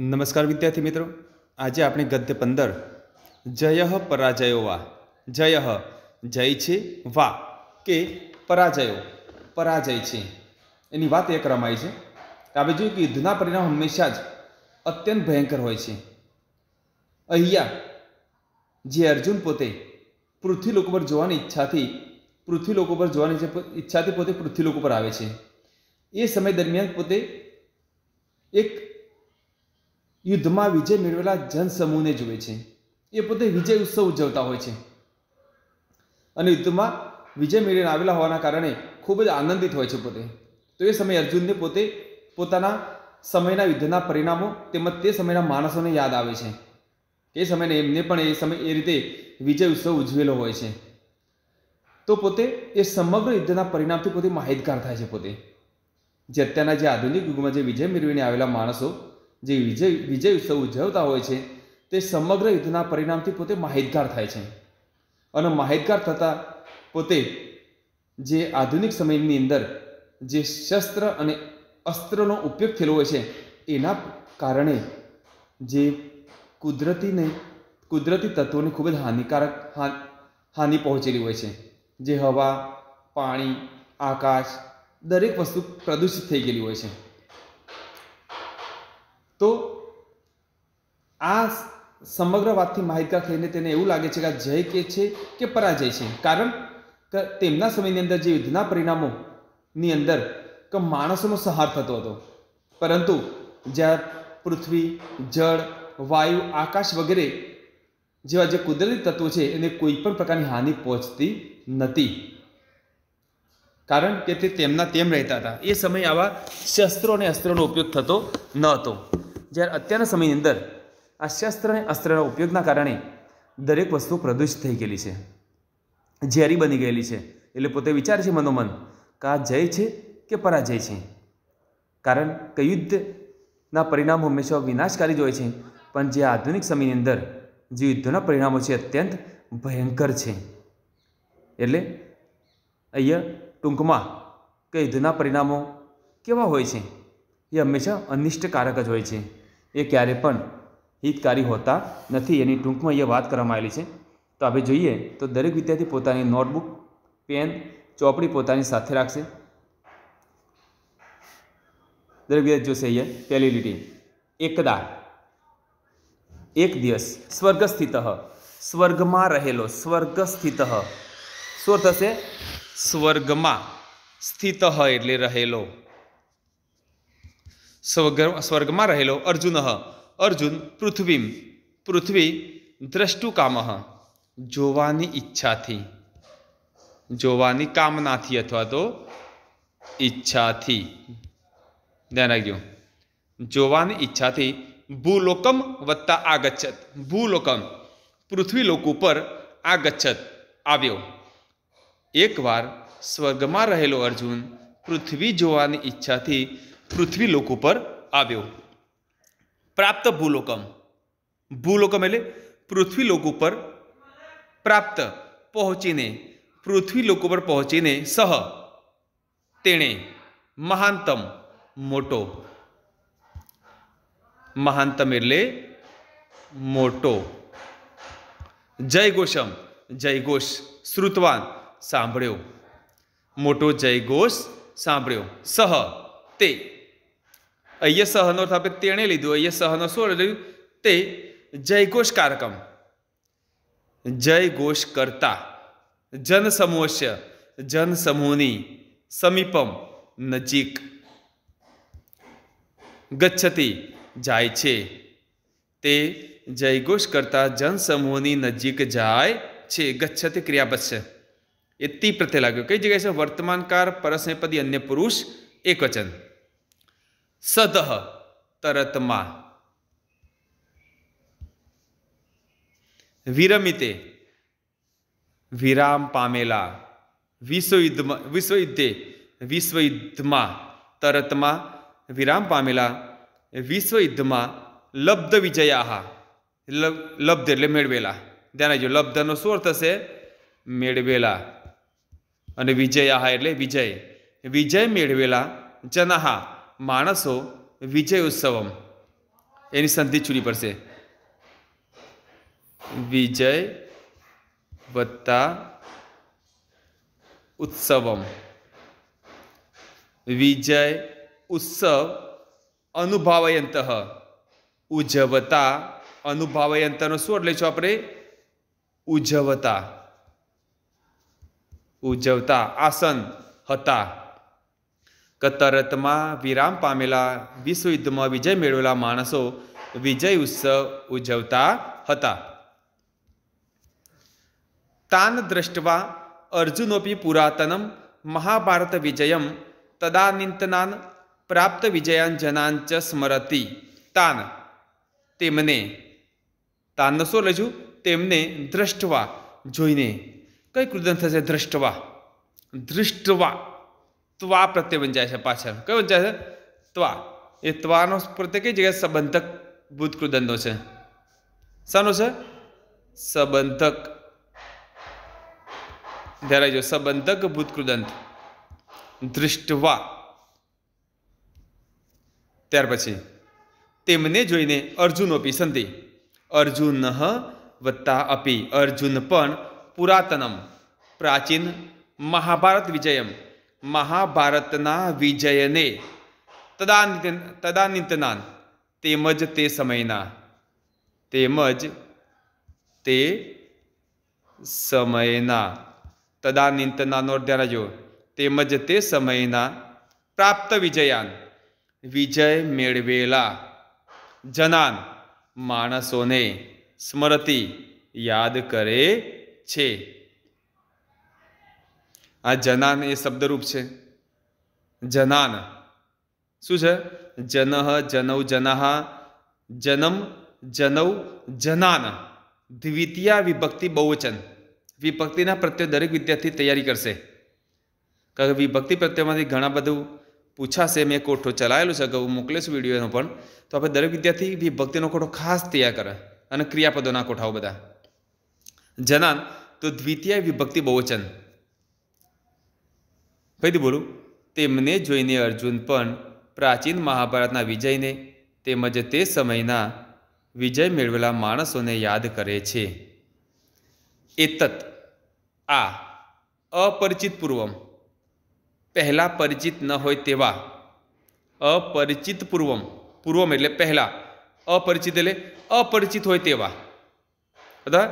નમસ્કાર વિદ્યાર્થી મિત્રો આજે આપણે ગદ્ય પંદર જય પરાજયો વા જય જય છે વા કે પરાજયો પરાજય છે એની વાત એક રમાય છે આપણે જોયું કે યુદ્ધના પરિણામ હંમેશા જ અત્યંત ભયંકર હોય છે અહીંયા જે અર્જુન પોતે પૃથ્વી લોકો પર જોવાની ઈચ્છાથી પૃથ્વી લોકો પર જોવાની ઈચ્છાથી પોતે પૃથ્વી લોકો પર આવે છે એ સમય દરમિયાન પોતે એક યુદ્ધમાં વિજય મેળવેલા જનસમૂહને જુએ છે એ પોતે વિજય ઉત્સવ ઉજવતા હોય છે અને યુદ્ધમાં વિજય મેળવીને આવેલા હોવાના કારણે ખૂબ જ આનંદિત હોય છે પોતે તો એ સમયે અર્જુનને પોતે પોતાના સમયના યુદ્ધના પરિણામો તેમજ તે સમયના માણસોને યાદ આવે છે એ સમયને એમને પણ એ સમય એ રીતે વિજય ઉત્સવ ઉજવેલો હોય છે તો પોતે એ સમગ્ર યુદ્ધના પરિણામથી પોતે માહિતગાર થાય છે પોતે જે અત્યારના જે આધુનિક યુગમાં જે વિજય મેળવીને આવેલા માણસો જે વિજય વિજય ઉત્સવ ઉજવતા હોય છે તે સમગ્ર યુદ્ધના પરિણામથી પોતે માહિતગાર થાય છે અને માહિતગાર થતાં પોતે જે આધુનિક સમયની અંદર જે શસ્ત્ર અને અસ્ત્રનો ઉપયોગ થયેલો હોય છે એના કારણે જે કુદરતીને કુદરતી તત્વોને ખૂબ જ હાનિકારક હાનિ પહોંચેલી હોય છે જે હવા પાણી આકાશ દરેક વસ્તુ પ્રદૂષિત થઈ ગયેલી હોય છે તો આ સમગ્ર વાતથી માહિતગાર થઈને તેને એવું લાગે છે કે જય કે છે કે પરાજય છે કારણ કે તેમના સમયની અંદર જે યુદ્ધના પરિણામોની અંદર કે માણસોનો સહાર થતો હતો પરંતુ જ્યાં પૃથ્વી જળ વાયુ આકાશ વગેરે જેવા જે કુદરતી તત્વો છે એને કોઈ પણ પ્રકારની હાનિ પહોંચતી નથી કારણ કે તે તેમના તેમ રહેતા હતા એ સમયે આવા શસ્ત્રો અને અસ્ત્રોનો ઉપયોગ થતો ન હતો જ્યારે અત્યારના સમયની અંદર આ શસ્ત્ર અને અસ્ત્રના ઉપયોગના કારણે દરેક વસ્તુ પ્રદૂષિત થઈ ગયેલી છે ઝેરી બની ગયેલી છે એટલે પોતે વિચારે છે મનોમન કે આ જય છે કે પરાજય છે કારણ કે યુદ્ધના પરિણામો હંમેશા વિનાશકારી જ હોય છે પણ જે આધુનિક સમયની અંદર જે યુદ્ધના પરિણામો છે અત્યંત ભયંકર છે એટલે અહીંયા ટૂંકમાં કે યુદ્ધના પરિણામો કેવા હોય છે એ હંમેશા અનિષ્ટકારક જ હોય છે એ ક્યારે પણ હિતકારી હોતા નથી એની ટૂંકમાં એ વાત કરવામાં આવેલી છે તો આપણે જોઈએ તો દરેક વિદ્યાર્થી પોતાની નોટબુક પેન ચોપડી પોતાની સાથે રાખશે દરેક વિદ્યાર્થી જોશે અહીંયા પહેલી લીટી એકદા એક દિવસ સ્વર્ગ સ્થિત સ્વર્ગમાં રહેલો સ્વર્ગ સ્થિત શું થશે સ્વર્ગમાં સ્થિત એટલે રહેલો स्वग स्वर्ग में रहे अर्जुन अर्जुन पृथ्वी पृथ्वी दृष्टु काम जोवानी इच्छा थी जोवानी कामना थी अथवा तो इच्छा थी ध्यान रखियो जोवानी इच्छा थी भूलोकम वत्ता आगच्छत भूलोकम पृथ्वी लोक पर आगच्छत आयो एक बार स्वर्ग में रहेलो अर्जुन पृथ्वी जो इच्छा थी पृथ्वी लोक पर आयो प्राप्त भूलोकम भूलोकम ए पृथ्वी लोक पर प्राप्त पहुंची ने पृथ्वी लोक पर पहुंची ने सह तेने महानतम मोटो महांतम एले मोटो जयघोषम जयघोष श्रुतवान साभ्यो मोटो जयघोष साभ्यो सह ते અય્ય સહનો અર્થ આપણે તેણે લીધું અય્ય સહનો શું લીધું તે જયઘોષ જય ઘોષ કરતા જનસમૂહશ્ય જનસમૂહની સમીપમ નજીક ગચ્છતી જાય છે તે જય ઘોષ કરતા જનસમૂહની નજીક જાય છે ગચ્છતી ક્રિયાપદ છે એ તી પ્રત્યે લાગ્યું કઈ જગ્યાએ છે વર્તમાનકાર પરસ્નેપદી અન્ય પુરુષ એકવચન સદહ તરતમાં વિરમિતે વિરામ પામેલા વિશ્વયુદ્ધમાં વિશ્વયુદ્ધે વિશ્વયુદ્ધમાં તરતમાં વિરામ પામેલા વિશ્વયુદ્ધમાં લબ્ધ વિજયા લબ્ધ એટલે મેળવેલા ધ્યાન રાખજો લબ્ધનો શું અર્થ થશે મેળવેલા અને વિજયા એટલે વિજય વિજય મેળવેલા જનાહા માણસો વિજય ઉત્સવમ એની સંધિ ચૂની પડશે વિજય વત્તા ઉત્સવમ વિજય ઉત્સવ અનુભાવયંત ઉજવતા અનુભાવયંતનો શું એટલે છો આપણે ઉજવતા ઉજવતા આસન હતા કતરતમાં વિરામ પામેલા વિશ્વયુદ્ધમાં વિજય મેળવેલા માણસો વિજય ઉત્સવ ઉજવતા હતા તાન દ્રષ્ટવા અર્જુનોપી પુરાતનમ મહાભારત વિજયમ તદાનીંતનાન પ્રાપ્ત વિજયાન જનાંચ સ્મરતી તાન તેમને તાનનો શું લખ્યું તેમને દ્રષ્ટવા જોઈને કઈ કૃદન થશે દ્રષ્ટવા દૃષ્ટવા ત્વા પ્રત્યે વંચાય છે પાછળ કયો વંચાય છે ત્વા એ ત્વાનો પ્રત્યે કઈ જગ્યાએ સંબંધક ભૂતકૃદંડો છે શાનો છે સંબંધક ધરાઈ જો સંબંધક ભૂતકૃદંત દૃષ્ટવા ત્યાર પછી તેમને જોઈને અર્જુનોપી સંધિ અર્જુન વત્તા અપી અર્જુન પણ પુરાતનમ પ્રાચીન મહાભારત વિજયમ મહાભારતના વિજયને તદાનિત તદાનિતના તેમજ તે સમયના તેમજ તે સમયના તદાનિતના નોટ ધ્યાન રાખજો તેમજ તે સમયના પ્રાપ્ત વિજયાન વિજય મેળવેલા જનાન માણસોને સ્મૃતિ યાદ કરે છે આ જનાન એ શબ્દરૂપ છે જનાન શું છે જનહ જનૌ જનાહ જનમ જનૌ જનાન દ્વિતીય વિભક્તિ બહુવચન વિભક્તિના પ્રત્યે દરેક વિદ્યાર્થી તૈયારી કરશે કારણ કે વિભક્તિ પ્રત્યેમાંથી ઘણા બધું પૂછાશે મેં કોઠો ચલાવેલું છે અગાઉ મોકલીશું વિડીયો એનો પણ તો આપણે દરેક વિદ્યાર્થી વિભક્તિનો કોઠો ખાસ તૈયાર કરે અને ક્રિયાપદોના કોઠાઓ બધા જનાન તો દ્વિતીય વિભક્તિ બહુવચન ફરીથી બોલું તેમને જોઈને અર્જુન પણ પ્રાચીન મહાભારતના વિજયને તેમજ તે સમયના વિજય મેળવેલા માણસોને યાદ કરે છે એતત આ અપરિચિત પૂર્વમ પહેલાં પરિચિત ન હોય તેવા અપરિચિત પૂર્વમ પૂર્વમ એટલે પહેલાં અપરિચિત એટલે અપરિચિત હોય તેવા બધા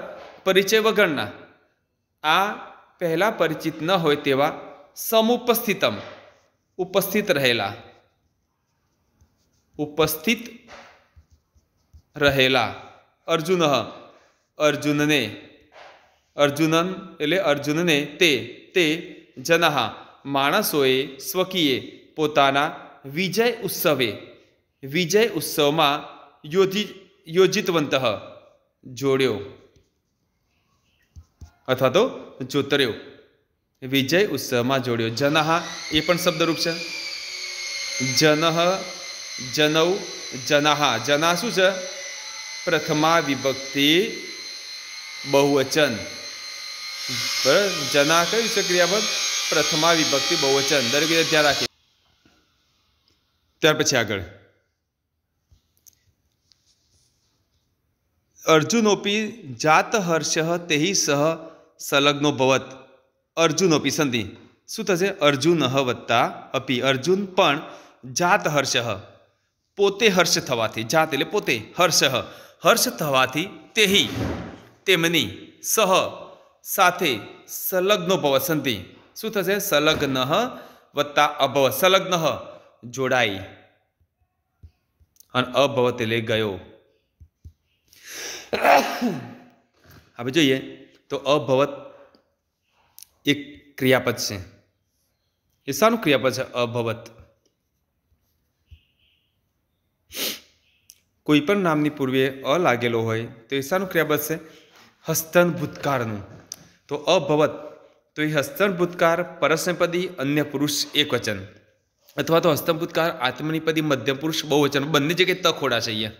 પરિચય વગરના આ પહેલાં પરિચિત ન હોય તેવા સમુપસ્થિતમ ઉપસ્થિત રહેલા ઉપસ્થિત રહેલા અર્જુન અર્જુનને અર્જુનન એટલે અર્જુનને તે તે જનહા માણસોએ સ્વકીય પોતાના વિજય ઉત્સવે વિજય ઉત્સવમાં યોજી યોજિતવંત જોડ્યો અથવા તો જોતર્યો વિજય ઉત્સવમાં જોડ્યો જનહ એ પણ શબ્દરૂપ છે જનહ જનૌ જનાહા જના શું છે પ્રથમા વિભક્તિ બહુવચન બરાબર જના કયું છે ક્રિયાપદ પ્રથમા વિભક્તિ બહુવચન દરેક ધ્યાન રાખીએ ત્યાર પછી આગળ અર્જુનોપી જાત હર્ષ તેહી સહ સંલગ્નો ભવત અર્જુન અપી સંધિ શું થશે અર્જુન વત્તા અપી અર્જુન પણ જાત હર્ષ પોતે હર્ષ થવાથી જાત એટલે પોતે હર્ષ હર્ષ થવાથી તેહી તેમની સહ સાથે સંલગ્નોપવસંતિ શું થશે સંલગ્ન વત્તા અભવ સંલગ્ન જોડાઈ અને અભવત એટલે ગયો હવે જોઈએ તો અભવત એક ક્રિયાપદ છે એ શાનું ક્રિયાપદ છે અભવત કોઈ પણ નામની પૂર્વે અ લાગેલો હોય તો એ શાનું ક્રિયાપદ છે હસ્તન ભૂતકાળનું તો અભવત તો એ હસ્તન ભૂતકાળ પરસ્મપદી અન્ય પુરુષ એક વચન અથવા તો હસ્તન ભૂતકાળ આત્મનિપદી મધ્યમ પુરુષ બહુવચન બંને જગ્યાએ તખોડા છે અહીંયા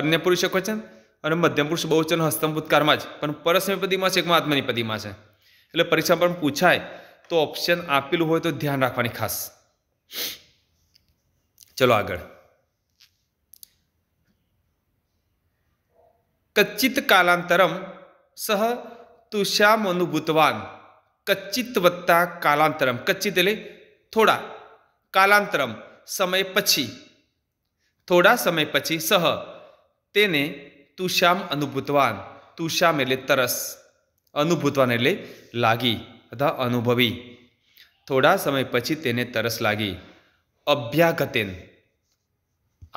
અન્ય પુરુષ એક વચન અને મધ્યમ પુરુષ બહુવચન હસ્તમ ભૂતકાળમાં જ પણ પરસ્મયપદીમાં છે એકમાં આત્મનિપદીમાં છે એટલે પરીક્ષામાં પૂછાય તો ઓપ્શન આપેલું હોય તો ધ્યાન રાખવાની ખાસ ચલો આગળ કચ્ચિત કાલાંતરમ સહ તુષ્યામ અનુભૂતવાન કચ્ચિત વત્તા કાલાંતરમ કચ્ચિત એટલે થોડા કાલાંતરમ સમય પછી થોડા સમય પછી સહ તેને તુષામ અનુભૂતવાન તુષામ એટલે તરસ અનુભૂતવાન એટલે લાગી અથવા અનુભવી થોડા સમય પછી તેને તરસ લાગી અભ્યાગતેન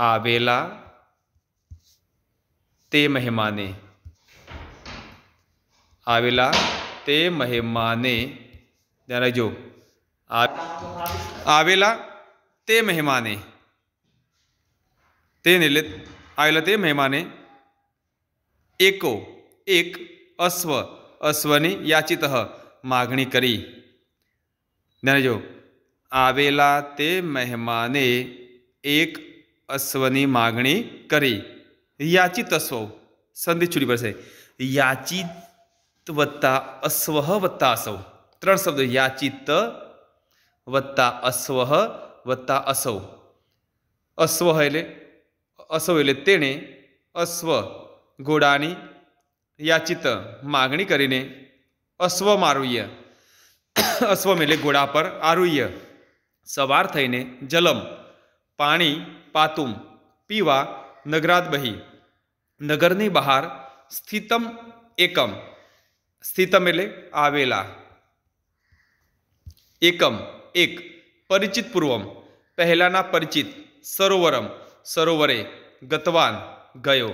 આવેલા તે મહેમાને આવેલા તે મહેમાને ધ્યાન રાખજો આવેલા તે મહેમાને તેને એટલે આવેલા તે મહેમાને એકો એક અશ્વ અશ્વની યાચિત માગણી કરી ધ્યાનજો આવેલા તે મહેમાને એક અશ્વની માગણી કરી યાચિત અશ્વ સંધિ છૂટી પડશે યાચિત વત્તા અશ્વ વત્તા અસવ ત્રણ શબ્દો યાચિત વત્તા અશ્વ વત્તા અસવ અશ્વ એટલે અશ્વ એટલે તેણે અશ્વ ઘોડાની યાચિત માગણી કરીને અશ્વમારુહ્ય અશ્વમ એટલે ઘોડા પર આરુહ્ય સવાર થઈને જલમ પાણી પાતુમ પીવા નગરાદ બહી નગરની બહાર સ્થિતમ એકમ સ્થિતમ એટલે આવેલા એકમ એક પરિચિત પૂર્વમ પહેલાંના પરિચિત સરોવરમ સરોવરે ગતવાન ગયો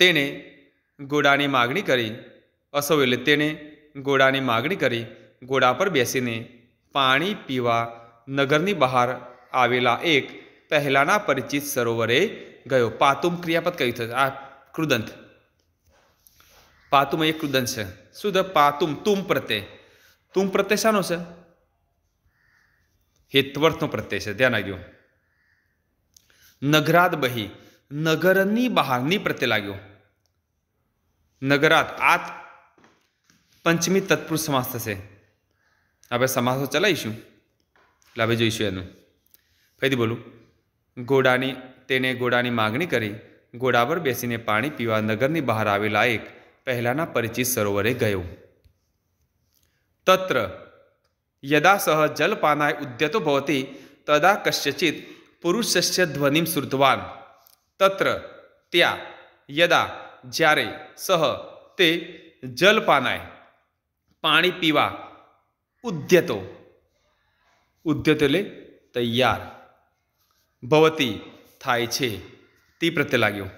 તેને ઘોડાની માગણી કરી અસોવિલે તેણે ઘોડાની માગણી કરી ઘોડા પર બેસીને પાણી પીવા નગરની બહાર આવેલા એક પહેલાના પરિચિત સરોવરે ગયો પાતુમ ક્રિયાપદ કયું થશે આ કૃદંત પાતુમ એ કૃદંત છે શું ધ પાતુમ તુમ પ્રત્યે તુમ પ્રત્યય શાનો છે હેતવર્થનો પ્રત્યય છે ધ્યાન લાગ્યું નગરાદ બહી નગરની બહારની પ્રત્યે લાગ્યો નગરાત આત પંચમી તત્પુરુષ સમાસ થશે આપણે સમાસો ચલાવીશું એટલે આપણે જોઈશું એનું ફરીથી બોલું ઘોડાની તેને ઘોડાની માગણી કરી ઘોડા પર બેસીને પાણી પીવા નગરની બહાર આવેલા એક પહેલાંના પરિચિત સરોવરે ગયો તત્ર યદા સહ જલપાનાય ઉદ્યતો ભવતી તદા કશ્યચિત પુરુષસ્ય ધ્વનિમ શ્રુતવાન તત્ર ત્યાં યદા જ્યારે સહ તે જલપાનાય પાણી પીવા ઉદ્યતો ઉદ્યતો એટલે તૈયાર ભવતી થાય છે તે પ્રત્યે લાગ્યો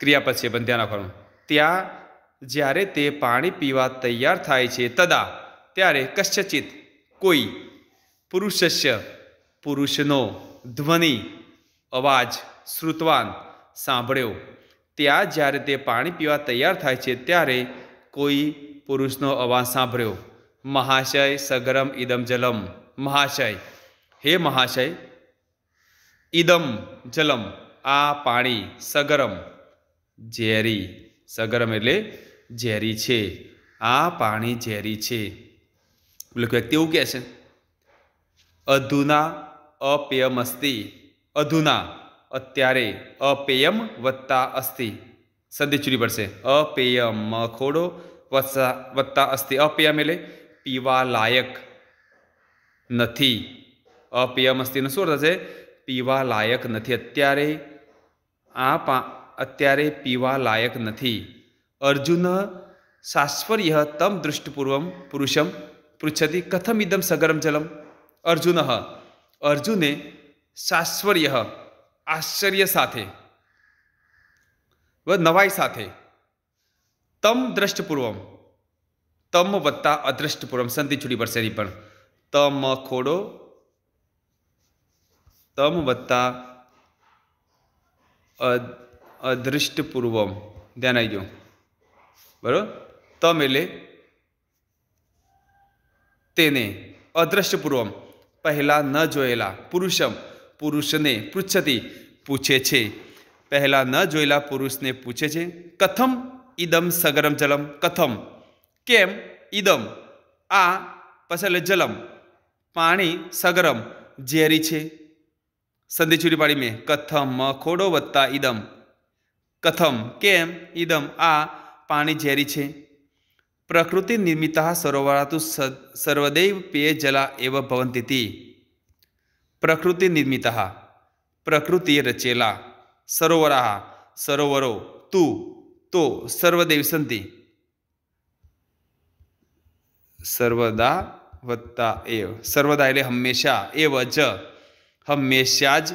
ક્રિયા પછી પણ ધ્યાન રાખવાનું ત્યાં જ્યારે તે પાણી પીવા તૈયાર થાય છે તદા ત્યારે કશ્યચિત કોઈ પુરુષસ્ય પુરુષનો ધ્વનિ અવાજ શ્રુતવાન સાંભળ્યો ત્યાં જ્યારે તે પાણી પીવા તૈયાર થાય છે ત્યારે કોઈ પુરુષનો અવાજ સાંભળ્યો મહાશય સગરમ ઇદમ જલમ મહાશય હે મહાશય ઇદમ જલમ આ પાણી સગરમ ઝેરી સગરમ એટલે ઝેરી છે આ પાણી ઝેરી છે પેલો વ્યક્તિ એવું કહે છે અધુના અપેયમસ્તી અધુના अत्यारे अपेयम वत्ता अस्थि संधि चूरी पड़ से अपेयम खोड़ो वत्ता वत्ता अस्थि अपेयम एले पीवा लायक नहीं अपेयम अस्थि ने शूर से पीवा लायक नहीं अत्यारे आ पा अत्यारे पीवा लायक नहीं अर्जुन शास्वर्य तम दृष्टिपूर्व पुरुषम पृछति कथम इदम सगरम जलम अर्जुन अर्जुने शास्वर्य આશ્ચર્ય સાથે નવાઈ સાથે તમ દ્રષ્ટપૂર્વમ તમ વત્તા અદ્રષ્ટપૂર્વમ સંધિ છૂટી પડશે એની પણ તમ ખોડો તમ વત્તા અદૃષ્ટપૂર્વમ ધ્યાન આવી ગયો બરોબર તમ એટલે તેને અદ્રષ્ટપૂર્વમ પહેલાં ન જોયેલા પુરુષમ પુરુષને પૃચ્છતી પૂછે છે પહેલાં ન જોયેલા પુરુષને પૂછે છે કથમ ઇદમ સગરમ જલમ કથમ કેમ ઇદમ આ પછલે જલમ પાણી સગરમ ઝેરી છે સંધિ છૂટી પાડી મેં કથમ ખોડો વત્તા ઇદમ કથમ કેમ ઇદમ આ પાણી ઝેરી છે પ્રકૃતિ નિર્મિતા સરોવરાતું સર્વદૈવ પેય જલા એવ ભવંતીતી પ્રકૃતિ નિર્મિતા પ્રકૃતિએ રચેલા સરોવરા સરોવરો તું તો સર્વદેવ સંતિ સર્વદા વત્તા એવ સર્વદા એટલે હંમેશા એવ જ હંમેશા જ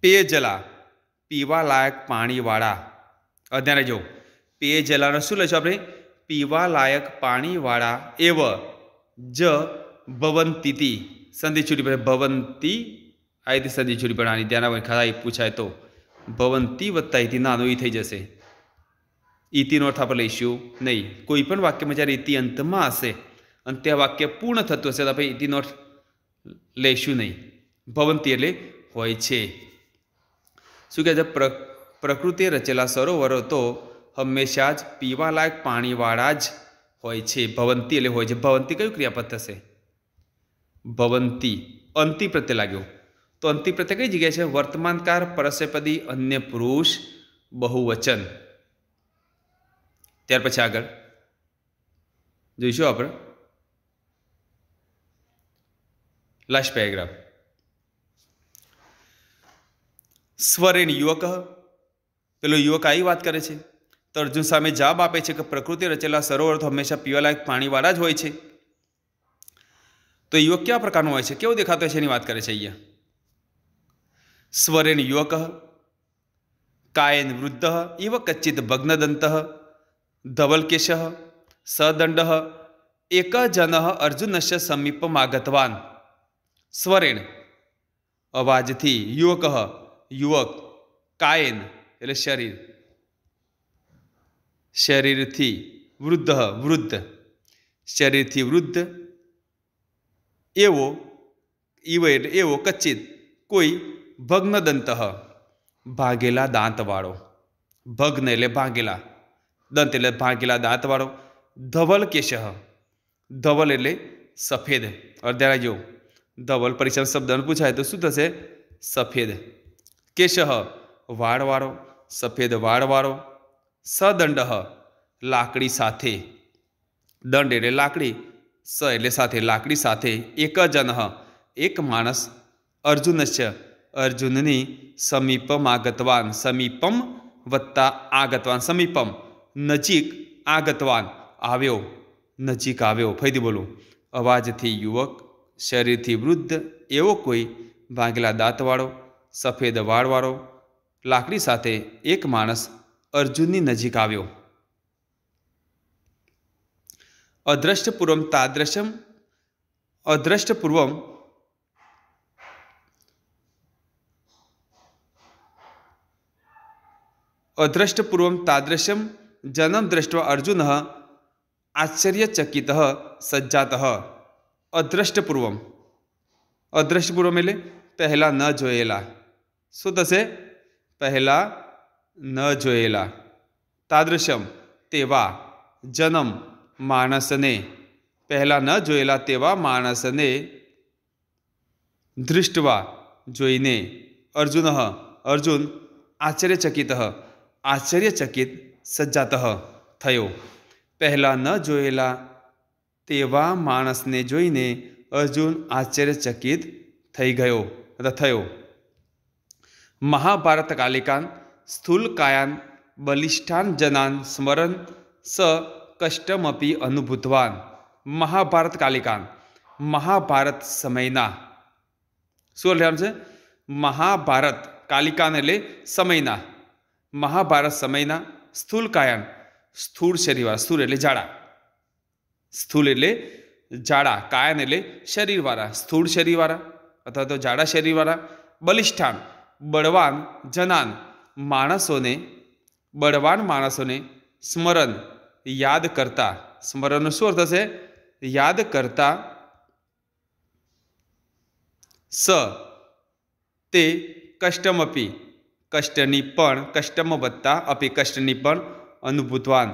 પેયજલા પીવા લાયક પાણીવાળા અધ્યાને જો પેયજલાનો શું લઈશું આપણે પીવા લાયક પાણીવાળા એવ જ ભવંતીતી સંધિ છૂટી પડે ભવંતી આ સંધિ છૂટી પડવાની ધ્યાન આવે ખરા પૂછાય તો ભવંતી વત્તા ઇતિ નાનો ઈ થઈ જશે ઇતિનો અર્થ આપણે લઈશું નહીં કોઈ પણ વાક્યમાં જ્યારે ઇતિ અંતમાં હશે અને તે વાક્ય પૂર્ણ થતું હશે તો આપણે ઇતિનો અર્થ લઈશું નહીં ભવંતી એટલે હોય છે શું કહે છે પ્રકૃતિએ રચેલા સરોવરો તો હંમેશા જ પીવાલાયક પાણીવાળા જ હોય છે ભવંતી એટલે હોય છે ભવંતી કયું ક્રિયાપદ થશે ભવંતી અંતિ પ્રત્યે લાગ્યો તો અંતિ પ્રત્યે કઈ જગ્યાએ છે વર્તમાનકાર પરસ્યપદી અન્ય પુરુષ બહુવચન ત્યાર પછી આગળ જોઈશું આપણે લાસ્ટ પેરેગ્રાફ સ્વરેણ યુવક પેલો યુવક આવી વાત કરે છે તો અર્જુન સામે જવાબ આપે છે કે પ્રકૃતિ રચેલા સરોવર તો હંમેશા પીવાલાયક પાણીવાળા જ હોય છે તો યુવક કયા પ્રકારનો હોય છે કેવો દેખાતો હોય છે એની વાત કરે છે અહીંયા સ્વરેણ યુવક કાયન વૃદ્ધ ઇવ કચ્ચિત ભગ્નદંત ધવલકેશ સદંડ એક જન અર્જુનસ્ય સમીપમ આગતવાન સ્વરેણ અવાજથી યુવક યુવક કાયન એટલે શરીર શરીરથી વૃદ્ધ વૃદ્ધ શરીરથી વૃદ્ધ એવો ઈવેડ એવો કચ્ચિત કોઈ ભગ્નદંત ભાગેલા દાંતવાળો ભગ્ન એટલે ભાગેલા દંત એટલે ભાંગેલા દાંતવાળો ધવલ કેશ ધવલ એટલે સફેદ અડધ્યા રાખજો ધવલ પરીક્ષા શબ્દ પૂછાય તો શું થશે સફેદ કેશ વાળવાળો સફેદ વાળવાળો સદંડ લાકડી સાથે દંડ એટલે લાકડી સ એટલે સાથે લાકડી સાથે એક જ અનહ એક માણસ અર્જુનશ્ય અર્જુનની સમીપમ આગતવાન સમીપમ વત્તા આગતવાન સમીપમ નજીક આગતવાન આવ્યો નજીક આવ્યો ફરીથી બોલું અવાજથી યુવક શરીરથી વૃદ્ધ એવો કોઈ ભાંગેલા દાંતવાળો સફેદ વાળવાળો લાકડી સાથે એક માણસ અર્જુનની નજીક આવ્યો अदृष्टपूर्व तादृशम् अदृष्टपूर्व अदृष्टपूर्वं तादृशं जनं दृष्ट्वा अर्जुनः आश्चर्यचकितः सज्जातः अदृष्टपूर्वम अदृष्टपूर्वम એટલે પહેલા ન જોયેલા શું થશે પહેલા ન જોયેલા તાદૃશમ તેવા જન્મ માણસને પહેલાં ન જોયેલા તેવા માણસને દૃષ્ટવા જોઈને અર્જુન અર્જુન આશ્ચર્યચકિત આશ્ચર્યચકિત સજ્જાત થયો પહેલાં ન જોયેલા તેવા માણસને જોઈને અર્જુન આશ્ચર્યચકિત થઈ ગયો તથા થયો મહાભારત કાલિકાન સ્થૂલકાયાન બલિષ્ઠાન જનાન સ્મરણ સ કષ્ટમપી અનુભૂતવાન મહાભારત કાલિકાન મહાભારત સમયના શું લખવાનું છે મહાભારત કાલિકાન એટલે સમયના મહાભારત સમયના સ્થૂલ કાયન સ્થૂળ શરીરવાળા સ્થૂળ એટલે જાડા સ્થૂળ એટલે જાડા કાયન એટલે શરીરવાળા સ્થૂળ શરીરવાળા અથવા તો જાડા શરીરવાળા બલિષ્ઠાન બળવાન જનાન માણસોને બળવાન માણસોને સ્મરણ યાદ કરતા સ્મરણનો શું અર્થ થશે યાદ કરતા સ તે કષ્ટમપી કષ્ટની પણ કષ્ટમ વત્તા અપી કષ્ટની પણ અનુભૂતવાન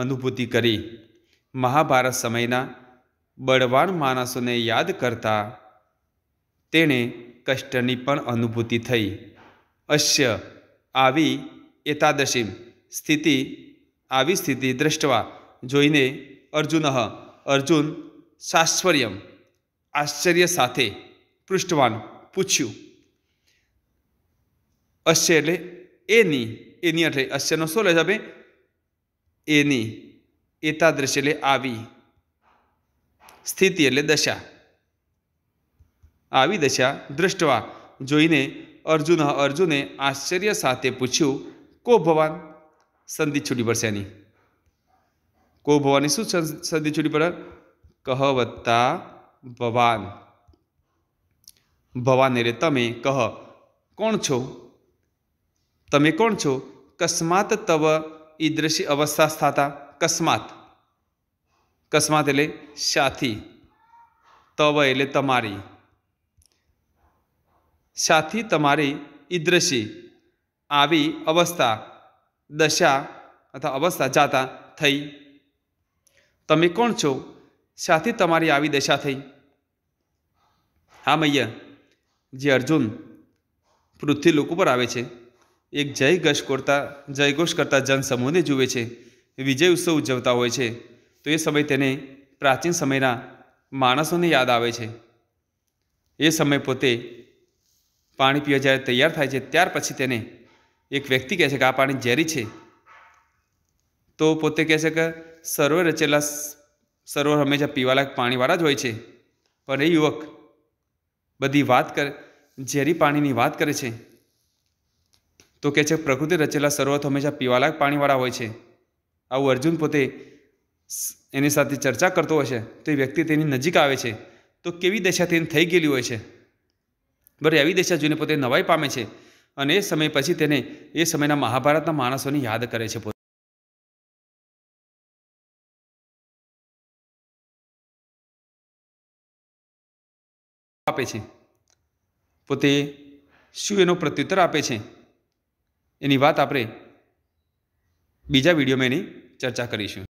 અનુભૂતિ કરી મહાભારત સમયના બળવાન માણસોને યાદ કરતા તેણે કષ્ટની પણ અનુભૂતિ થઈ અશ્ય આવી એતાદશી સ્થિતિ આવી સ્થિતિ દ્રષ્ટવા જોઈને અર્જુન અર્જુન સાશ્વર્યમ આશ્ચર્ય સાથે પૃષ્ઠવાન પૂછ્યું અશ્ય એટલે એની એની એટલે અશ્યનો શું લે છે એની એતાદ્રશ્ય એટલે આવી સ્થિતિ એટલે દશા આવી દશા દ્રષ્ટવા જોઈને અર્જુન અર્જુને આશ્ચર્ય સાથે પૂછ્યું કો ભવાન સંધિ છૂટી પડશે એની કો ભવાની શું સંધિ છૂટી પડે કહ વત્તા ભવાન ભવાન એટલે તમે કહ કોણ છો તમે કોણ છો કસ્માત તવ ઈદ્રશી અવસ્થા સ્થાતા કસ્માત કસ્માત એટલે સાથી તવ એટલે તમારી સાથી તમારી ઈદ્રશી આવી અવસ્થા દશા અથવા અવસ્થા જાતા થઈ તમે કોણ છો શાથી તમારી આવી દશા થઈ હા મૈયા જે અર્જુન પૃથ્વી લોક ઉપર આવે છે એક જય ગશ કરતા જયઘોષ કરતા જનસમૂહને જુએ છે વિજય ઉત્સવ ઉજવતા હોય છે તો એ સમય તેને પ્રાચીન સમયના માણસોને યાદ આવે છે એ સમય પોતે પાણી પીવા જ્યારે તૈયાર થાય છે ત્યાર પછી તેને એક વ્યક્તિ કહે છે કે આ પાણી ઝેરી છે તો પોતે કહે છે કે સરોવર રચેલા સરોવર હંમેશા પીવાલાયક પાણીવાળા જ હોય છે પણ એ યુવક બધી વાત કરે ઝેરી પાણીની વાત કરે છે તો કહે છે પ્રકૃતિ રચેલા સરોવર હંમેશા પીવાલાયક પાણીવાળા હોય છે આવું અર્જુન પોતે એની સાથે ચર્ચા કરતો હશે તો એ વ્યક્તિ તેની નજીક આવે છે તો કેવી દશા તેને થઈ ગયેલી હોય છે બરાબર એવી દશા જોઈને પોતે નવાઈ પામે છે અને એ સમય પછી તેને એ સમયના મહાભારતના માણસોને યાદ કરે છે પોતે આપે છે પોતે શું એનો પ્રત્યુત્તર આપે છે એની વાત આપણે બીજા વિડીયોમાં એની ચર્ચા કરીશું